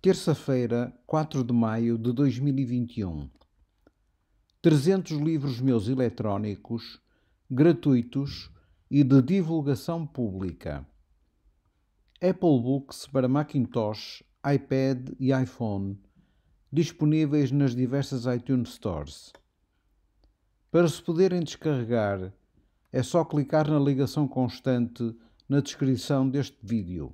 Terça-feira, 4 de maio de 2021. 300 livros meus eletrónicos, gratuitos e de divulgação pública. Apple Books para Macintosh, iPad e iPhone, disponíveis nas diversas iTunes Stores. Para se poderem descarregar, é só clicar na ligação constante na descrição deste vídeo.